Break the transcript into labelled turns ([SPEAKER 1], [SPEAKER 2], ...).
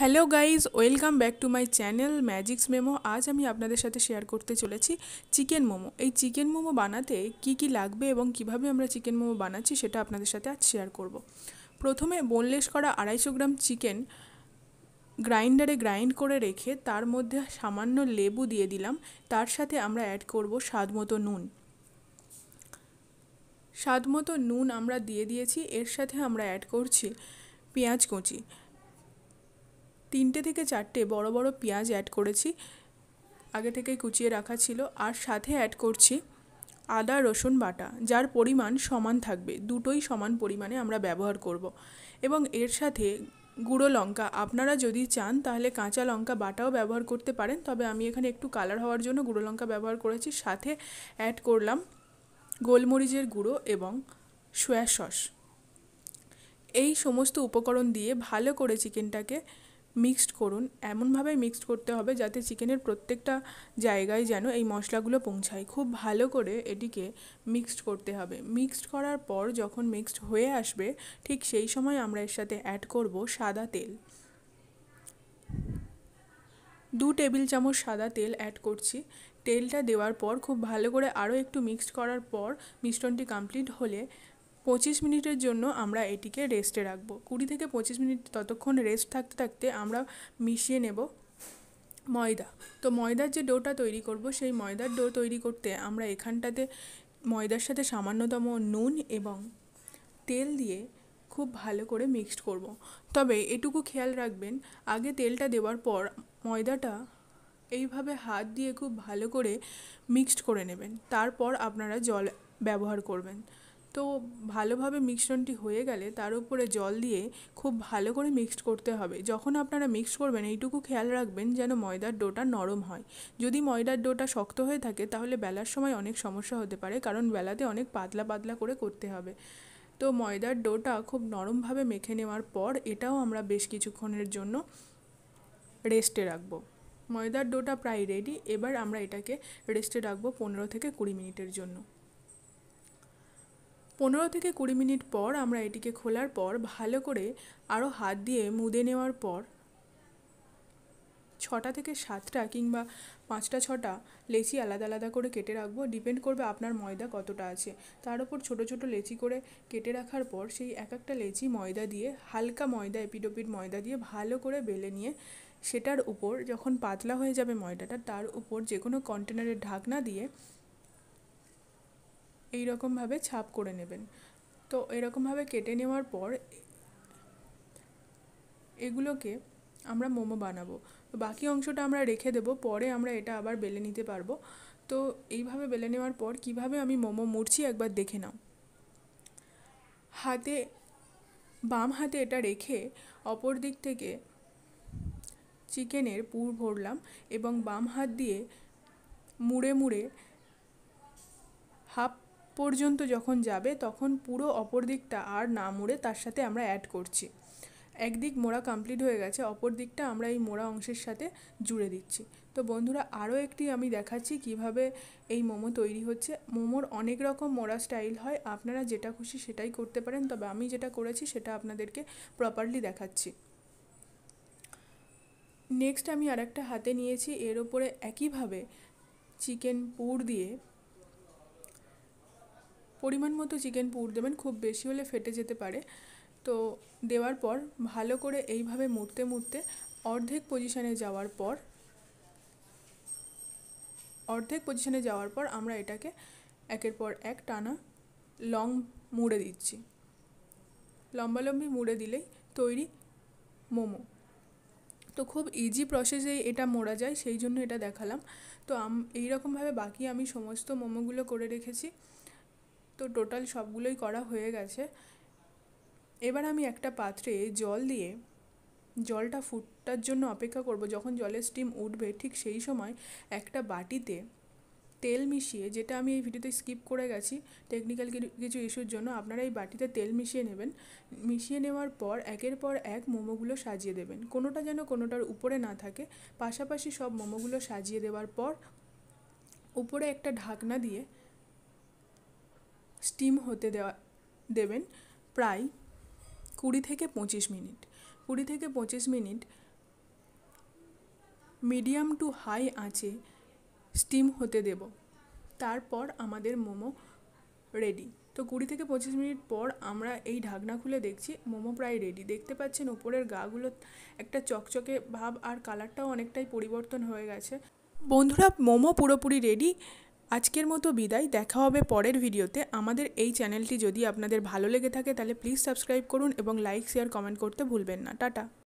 [SPEAKER 1] Hello guys welcome back to my channel magics memo আজ আমি আপনাদের সাথে শেয়ার করতে চলেছি চিকেন মোমো এই চিকেন মোমো বানাতে কি কি লাগবে এবং কিভাবে আমরা চিকেন মোমো বানাচ্ছি সেটা আপনাদের সাথে আজ শেয়ার করব। প্রথমে বোনলেস করা আড়াইশো গ্রাম চিকেন গ্রাইন্ডারে গ্রাইন্ড করে রেখে তার মধ্যে সামান্য লেবু দিয়ে দিলাম তার সাথে আমরা অ্যাড করব স্বাদ মতো নুন স্বাদ মতো নুন আমরা দিয়ে দিয়েছি এর সাথে আমরা অ্যাড করছি পেঁয়াজ কুচি তিনটে থেকে চারটে বড় বড় পেঁয়াজ অ্যাড করেছি আগে থেকে কুচিয়ে রাখা ছিল আর সাথে অ্যাড করছি আদা রসুন বাটা যার পরিমাণ সমান থাকবে দুটোই সমান পরিমাণে আমরা ব্যবহার করব। এবং এর সাথে গুঁড়ো লঙ্কা আপনারা যদি চান তাহলে কাঁচা লঙ্কা বাটাও ব্যবহার করতে পারেন তবে আমি এখানে একটু কালার হওয়ার জন্য গুঁড়ো লঙ্কা ব্যবহার করেছি সাথে অ্যাড করলাম গোলমরিচের গুঁড়ো এবং সয়া সস এই সমস্ত উপকরণ দিয়ে ভালো করে চিকেনটাকে মিক্সড করুন এমনভাবে মিক্সড করতে হবে যাতে চিকেনের প্রত্যেকটা জায়গায় যেন এই মশলাগুলো পৌঁছায় খুব ভালো করে এটিকে মিক্সড করতে হবে মিক্সড করার পর যখন মিক্সড হয়ে আসবে ঠিক সেই সময় আমরা এর সাথে অ্যাড করব সাদা তেল দু টেবিল চামচ সাদা তেল অ্যাড করছি তেলটা দেওয়ার পর খুব ভালো করে আরও একটু মিক্সড করার পর মিশ্রণটি কমপ্লিট হলে পঁচিশ মিনিটের জন্য আমরা এটিকে রেস্টে রাখবো কুড়ি থেকে পঁচিশ মিনিট ততক্ষণ রেস্ট থাকতে থাকতে আমরা মিশিয়ে নেব ময়দা তো ময়দার যে ডোটা তৈরি করব সেই ময়দার ডো তৈরি করতে আমরা এখানটাতে ময়দার সাথে সামান্যতম নুন এবং তেল দিয়ে খুব ভালো করে মিক্সড করব। তবে এটুকু খেয়াল রাখবেন আগে তেলটা দেওয়ার পর ময়দাটা এইভাবে হাত দিয়ে খুব ভালো করে মিক্সড করে নেবেন তারপর আপনারা জল ব্যবহার করবেন তো ভালোভাবে মিশ্রণটি হয়ে গেলে তার উপরে জল দিয়ে খুব ভালো করে মিক্সড করতে হবে যখন আপনারা মিক্সড করবেন এইটুকু খেয়াল রাখবেন যেন ময়দার ডোটা নরম হয় যদি ময়দার ডোটা শক্ত হয়ে থাকে তাহলে বেলার সময় অনেক সমস্যা হতে পারে কারণ বেলাতে অনেক পাতলা পাতলা করে করতে হবে তো ময়দার ডোটা খুব নরমভাবে মেখে নেওয়ার পর এটাও আমরা বেশ কিছুক্ষণের জন্য রেস্টে রাখবো ময়দার ডোটা প্রায় রেডি এবার আমরা এটাকে রেস্টে রাখবো পনেরো থেকে কুড়ি মিনিটের জন্য পনেরো থেকে কুড়ি মিনিট পর আমরা এটিকে খোলার পর ভালো করে আরও হাত দিয়ে মুদে নেওয়ার পর ছটা থেকে সাতটা কিংবা পাঁচটা ছটা লেচি আলাদা আলাদা করে কেটে রাখবো ডিপেন্ড করবে আপনার ময়দা কতটা আছে তার উপর ছোট ছোট লেচি করে কেটে রাখার পর সেই এক একটা লেচি ময়দা দিয়ে হালকা ময়দা এপিডোপিড ময়দা দিয়ে ভালো করে বেলে নিয়ে সেটার উপর যখন পাতলা হয়ে যাবে ময়দাটা তার উপর যে কোনো কন্টেনারের ঢাকনা দিয়ে এই রকমভাবে ছাপ করে নেবেন তো এরকমভাবে কেটে নেওয়ার পর এগুলোকে আমরা মোমো বানাবো তো বাকি অংশটা আমরা রেখে দেবো পরে আমরা এটা আবার বেলে নিতে পারবো তো এইভাবে বেলে নেওয়ার পর কিভাবে আমি মোমো মুড়ছি একবার দেখে নাও হাতে বাম হাতে এটা রেখে অপর দিক থেকে চিকেনের পুর ভরলাম এবং বাম হাত দিয়ে মুড়ে মুড়ে হাফ পর্যন্ত যখন যাবে তখন পুরো অপর দিকটা আর না মুড়ে তার সাথে আমরা অ্যাড করছি একদিক মোড়া কমপ্লিট হয়ে গেছে অপর দিকটা আমরা এই মোড়া অংশের সাথে জুড়ে দিচ্ছি তো বন্ধুরা আরও একটি আমি দেখাচ্ছি কিভাবে এই মোমো তৈরি হচ্ছে মোমোর অনেক রকম মোড়া স্টাইল হয় আপনারা যেটা খুশি সেটাই করতে পারেন তবে আমি যেটা করেছি সেটা আপনাদেরকে প্রপারলি দেখাচ্ছি নেক্সট আমি আরেকটা হাতে নিয়েছি এর ওপরে একইভাবে চিকেন পুর দিয়ে পরিমাণ মতো চিকেন পুর দেবেন খুব বেশি হলে ফেটে যেতে পারে তো দেওয়ার পর ভালো করে এইভাবে মুড়তে মুড়তে অর্ধেক পজিশানে যাওয়ার পর অর্ধেক পজিশানে যাওয়ার পর আমরা এটাকে একের পর এক টানা লং মুড়ে দিচ্ছি লম্বালম্বি মুড়ে দিলেই তৈরি মোমো তো খুব ইজি প্রসেসে এটা মোড়া যায় সেই জন্য এটা দেখালাম তো আম এইরকমভাবে বাকি আমি সমস্ত মোমোগুলো করে রেখেছি তো টোটাল সবগুলোই করা হয়ে গেছে এবার আমি একটা পাত্রে জল দিয়ে জলটা ফুটার জন্য অপেক্ষা করব যখন জলের স্টিম উঠবে ঠিক সেই সময় একটা বাটিতে তেল মিশিয়ে যেটা আমি এই ভিডিওতে স্কিপ করে গেছি টেকনিক্যাল কিছু ইস্যুর জন্য আপনারা এই বাটিতে তেল মিশিয়ে নেবেন মিশিয়ে নেওয়ার পর একের পর এক মোমোগুলো সাজিয়ে দেবেন কোনোটা যেন কোনোটার উপরে না থাকে পাশাপাশি সব মোমোগুলো সাজিয়ে দেওয়ার পর উপরে একটা ঢাকনা দিয়ে স্টিম হতে দেওয়া দেবেন প্রায় কুড়ি থেকে পঁচিশ মিনিট কুড়ি থেকে পঁচিশ মিনিট মিডিয়াম টু হাই আঁচে স্টিম হতে দেব তারপর আমাদের মোমো রেডি তো কুড়ি থেকে পঁচিশ মিনিট পর আমরা এই ঢাকনা খুলে দেখছি মোমো প্রায় রেডি দেখতে পাচ্ছেন উপরের গাগুলো একটা চকচকে ভাব আর কালারটাও অনেকটাই পরিবর্তন হয়ে গেছে বন্ধুরা মোমো পুরোপুরি রেডি আজকের মতো বিদায় দেখা হবে পরের ভিডিওতে আমাদের এই চ্যানেলটি যদি আপনাদের ভালো লেগে থাকে তাহলে প্লিজ সাবস্ক্রাইব করুন এবং লাইক শেয়ার কমেন্ট করতে ভুলবেন না টাটা